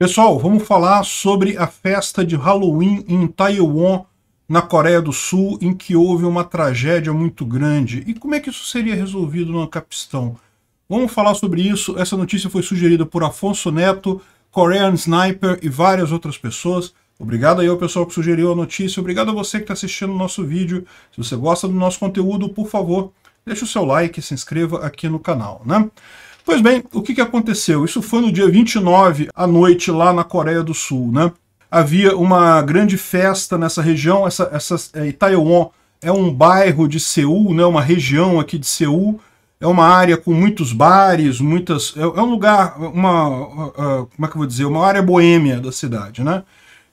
Pessoal, vamos falar sobre a festa de Halloween em Taiwan, na Coreia do Sul, em que houve uma tragédia muito grande. E como é que isso seria resolvido no Capistão? Vamos falar sobre isso. Essa notícia foi sugerida por Afonso Neto, Korean Sniper e várias outras pessoas. Obrigado aí ao pessoal que sugeriu a notícia. Obrigado a você que está assistindo o nosso vídeo. Se você gosta do nosso conteúdo, por favor, deixe o seu like e se inscreva aqui no canal, né? Pois bem, o que, que aconteceu? Isso foi no dia 29 à noite lá na Coreia do Sul, né? Havia uma grande festa nessa região, essa, essa é, Itaewon é um bairro de Seul, né? Uma região aqui de Seul, é uma área com muitos bares, muitas, é, é um lugar, uma, uh, como é que eu vou dizer, uma área boêmia da cidade, né?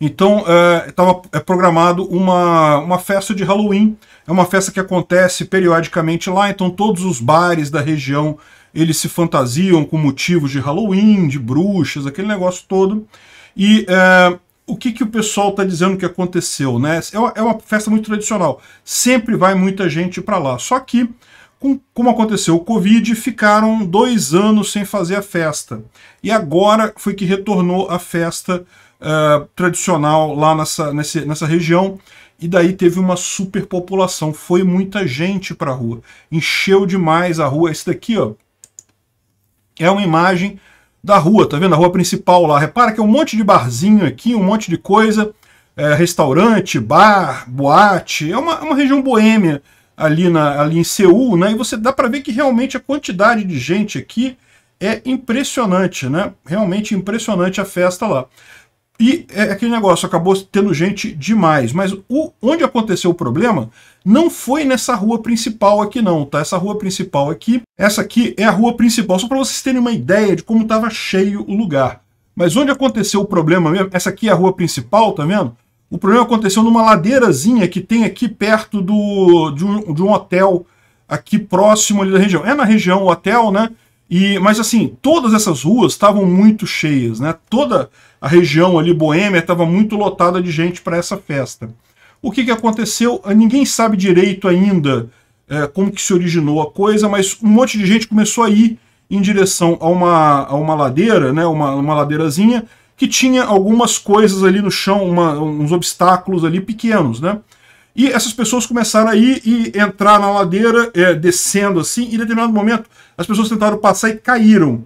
Então, estava é, é programado uma, uma festa de Halloween. É uma festa que acontece periodicamente lá, então todos os bares da região eles se fantasiam com motivos de Halloween, de bruxas, aquele negócio todo. E é, o que, que o pessoal está dizendo que aconteceu? Né? É uma, é, uma, festa muito tradicional, sempre vai muita gente para lá. Só que, com, como aconteceu o Covid, ficaram dois anos sem fazer a festa. E agora foi que retornou a festa uh, tradicional lá nessa, nessa, nessa região. E daí teve uma superpopulação, foi muita gente para a rua. Encheu demais a rua. Esse daqui, ó, é uma imagem da rua, tá vendo? A rua principal lá. Repara que é um monte de barzinho aqui, um monte de coisa, é, restaurante, bar, boate. É uma, uma região boêmia ali, na, ali em Seul, né? E você dá para ver que realmente a quantidade de gente aqui é impressionante, né? Realmente impressionante a festa lá. E é aquele negócio, acabou tendo gente demais. Mas o, onde aconteceu o problema não foi nessa rua principal aqui não, tá? Essa rua principal aqui, essa aqui é a rua principal, só para vocês terem uma ideia de como estava cheio o lugar. Mas onde aconteceu o problema mesmo, essa aqui é a rua principal, tá vendo? O problema aconteceu numa ladeirazinha que tem aqui perto do, de, um, de um hotel aqui próximo ali da região. É na região o hotel, né? E, mas assim, todas essas ruas estavam muito cheias, né? Toda a região ali boêmia estava muito lotada de gente para essa festa. O que, que aconteceu? Ah, ninguém sabe direito ainda é, como que se originou a coisa, mas um monte de gente começou a ir em direção a uma, a uma ladeira, né, uma, uma ladeirazinha, que tinha algumas coisas ali no chão, uma, uns obstáculos ali pequenos, né? E essas pessoas começaram a ir e entrar na ladeira, é, descendo assim, e em determinado momento as pessoas tentaram passar e caíram.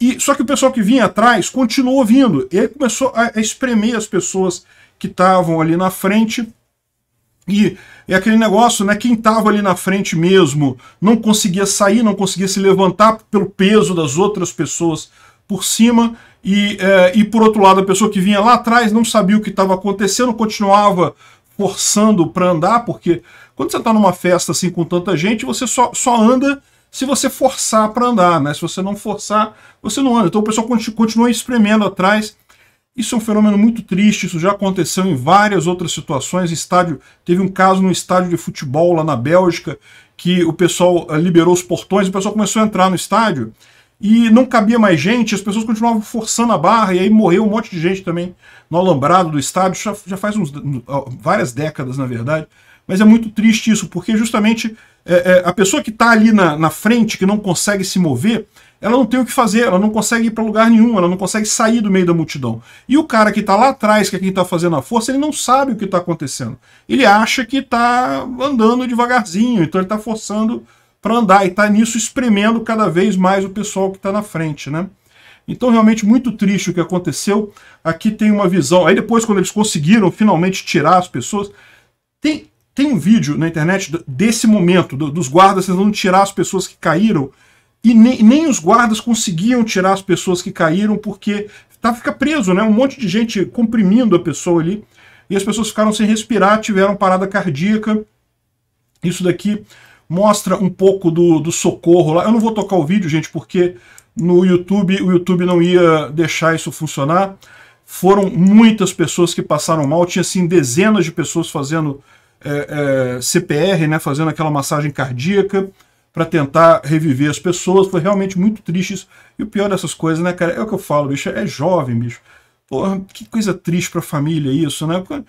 E só que o pessoal que vinha atrás continuou vindo. E aí começou a, a espremer as pessoas que estavam ali na frente. E é aquele negócio, né? Quem estava ali na frente mesmo não conseguia sair, não conseguia se levantar pelo peso das outras pessoas por cima. E, é, e por outro lado, a pessoa que vinha lá atrás não sabia o que estava acontecendo, continuava forçando para andar, porque quando você está numa festa assim com tanta gente, você só, só anda se você forçar para andar, né? Se você não forçar, você não anda. Então o pessoal continua espremendo atrás. Isso é um fenômeno muito triste, isso já aconteceu em várias outras situações. Estádio, teve um caso no estádio de futebol lá na Bélgica, que o pessoal eh, liberou os portões, o pessoal começou a entrar no estádio e não cabia mais gente, as pessoas continuavam forçando a barra, e aí morreu um monte de gente também no alambrado do estádio. já, já faz uns, eh, várias décadas, na verdade. Mas é muito triste isso, porque justamente é, é, a pessoa que está ali na, na frente, que não consegue se mover, ela não tem o que fazer, ela não consegue ir para lugar nenhum, ela não consegue sair do meio da multidão. E o cara que está lá atrás, que é quem está fazendo a força, ele não sabe o que está acontecendo. Ele acha que está andando devagarzinho, então ele está forçando para andar e está nisso espremendo cada vez mais o pessoal que está na frente, né? Então, realmente, muito triste o que aconteceu. Aqui tem uma visão. Aí, depois, quando eles conseguiram finalmente tirar as pessoas, tem tem um vídeo na internet desse momento, do, dos guardas tentando tirar as pessoas que caíram, e nem, nem os guardas conseguiam tirar as pessoas que caíram, porque tá, fica preso, né? Um monte de gente comprimindo a pessoa ali, e as pessoas ficaram sem respirar, tiveram parada cardíaca. Isso daqui mostra um pouco do, do socorro lá. Eu não vou tocar o vídeo, gente, porque no YouTube, o YouTube não ia deixar isso funcionar. Foram muitas pessoas que passaram mal, tinha assim dezenas de pessoas fazendo é, é CPR, né, fazendo aquela massagem cardíaca para tentar reviver as pessoas. Foi realmente muito triste isso. E o pior dessas coisas, né, cara, é o que eu falo, bicho, é jovem, bicho. Porra, que coisa triste pra família isso, né? Quando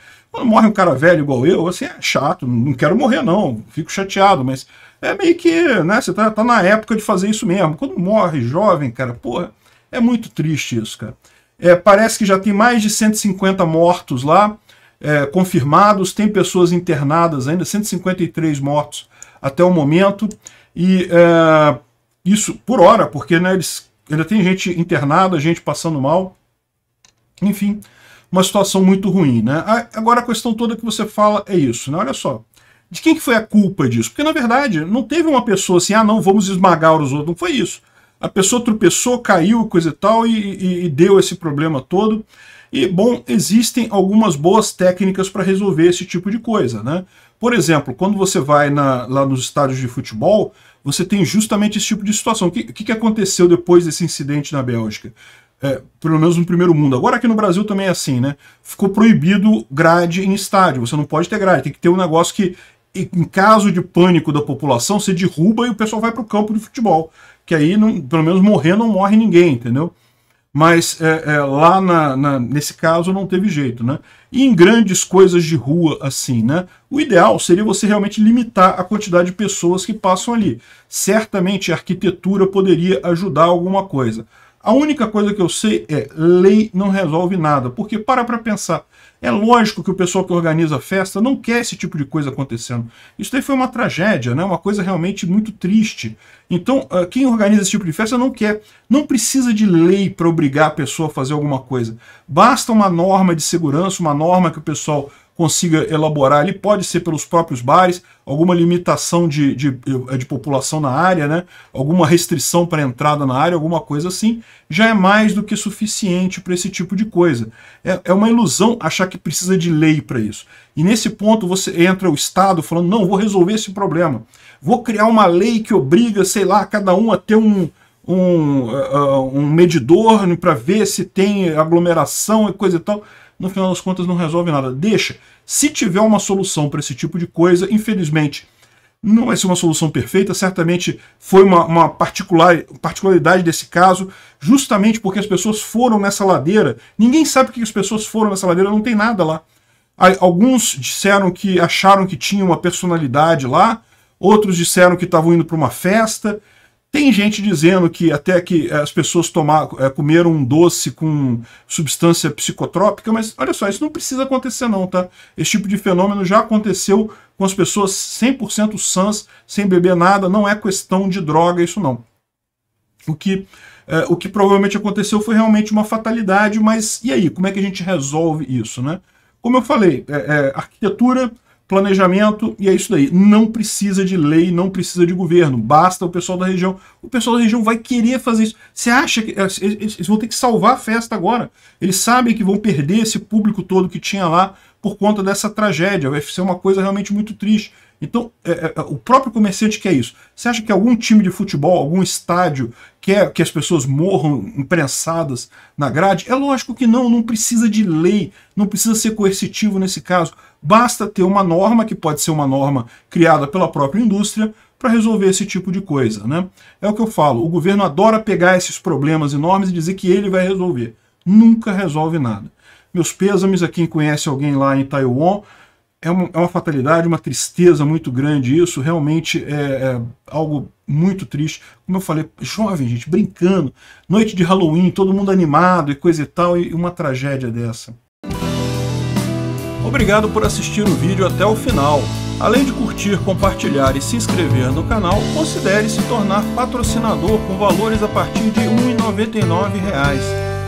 morre um cara velho igual eu, assim, é chato, não quero morrer não, fico chateado, mas é meio que, né, você tá, tá na época de fazer isso mesmo. Quando morre jovem, cara, porra, é muito triste isso, cara. É, parece que já tem mais de 150 mortos lá, é, confirmados, tem pessoas internadas ainda, 153 mortos até o momento, e é, isso por hora, porque né, eles, ainda tem gente internada, gente passando mal, enfim, uma situação muito ruim. Né? Agora a questão toda que você fala é isso, né? olha só, de quem que foi a culpa disso? Porque, na verdade, não teve uma pessoa assim, ah, não, vamos esmagar os outros. Não foi isso a pessoa tropeçou, caiu, coisa e tal, e, e, e deu esse problema todo. E, bom, existem algumas boas técnicas para resolver esse tipo de coisa, né? Por exemplo, quando você vai na, lá nos estádios de futebol, você tem justamente esse tipo de situação. O que, que, aconteceu depois desse incidente na Bélgica? É, pelo menos no primeiro mundo. Agora aqui no Brasil também é assim, né? Ficou proibido grade em estádio. Você não pode ter grade. Tem que ter um negócio que, em caso de pânico da população, você derruba e o pessoal vai para o campo de futebol que aí não, pelo menos morrer não morre ninguém, entendeu? Mas é, é, lá na, na, nesse caso não teve jeito, né? E em grandes coisas de rua assim, né? O ideal seria você realmente limitar a quantidade de pessoas que passam ali. Certamente a arquitetura poderia ajudar alguma coisa. A única coisa que eu sei é lei não resolve nada, porque para para pensar, é lógico que o pessoal que organiza a festa não quer esse tipo de coisa acontecendo. Isso daí foi uma tragédia, né? uma coisa realmente muito triste. Então, ah, quem organiza esse tipo de festa não quer. Não precisa de lei para obrigar a pessoa a fazer alguma coisa. Basta uma norma de segurança, uma norma que o pessoal consiga elaborar ali, pode ser pelos próprios bares, alguma limitação de, de, eh, de população na área, né? alguma restrição para entrada na área, alguma coisa assim, já é mais do que suficiente para esse tipo de coisa. É, é uma ilusão achar que precisa de lei para isso. E nesse ponto você entra o Estado falando, não, vou resolver esse problema. Vou criar uma lei que obriga, sei lá, cada um a ter um, um, uh, um medidor para ver se tem aglomeração e coisa e tal no final das contas não resolve nada. Deixa. Se tiver uma solução para esse tipo de coisa, infelizmente, não vai ser uma solução perfeita, certamente foi uma, uma, particular, particularidade desse caso, justamente porque as pessoas foram nessa ladeira. Ninguém sabe o que as pessoas foram nessa ladeira, não tem nada lá. Alguns disseram que acharam que tinha uma personalidade lá, outros disseram que estavam indo para uma festa, tem gente dizendo que até que eh, as pessoas tomar, é, eh, comeram um doce com substância psicotrópica, mas olha só, isso não precisa acontecer não, tá? Esse tipo de fenômeno já aconteceu com as pessoas 100% sãs, sem beber nada, não é questão de droga isso não. O que, é, o que provavelmente aconteceu foi realmente uma fatalidade, mas e aí, como é que a gente resolve isso, né? Como eu falei, é, é arquitetura planejamento e é isso daí. Não precisa de lei, não precisa de governo, basta o pessoal da região. O pessoal da região vai querer fazer isso. Você acha que eh, eles vão ter que salvar a festa agora? Eles sabem que vão perder esse público todo que tinha lá por conta dessa tragédia. Vai ser uma coisa realmente muito triste. Então, é, é, é, o próprio comerciante quer isso. Você acha que algum time de futebol, algum estádio, quer que as pessoas morram imprensadas na grade? É lógico que não, não precisa de lei, não precisa ser coercitivo nesse caso. Basta ter uma norma, que pode ser uma norma criada pela própria indústria, para resolver esse tipo de coisa. Né? É o que eu falo, o governo adora pegar esses problemas enormes e dizer que ele vai resolver. Nunca resolve nada. Meus pêsames a quem conhece alguém lá em Taiwan, é uma, é uma fatalidade, uma tristeza muito grande. Isso realmente é, é, algo muito triste. Como eu falei, jovem, gente, brincando. Noite de Halloween, todo mundo animado e coisa e tal, e uma tragédia dessa. Obrigado por assistir o vídeo até o final. Além de curtir, compartilhar e se inscrever no canal, considere se tornar patrocinador com valores a partir de R$ 1,99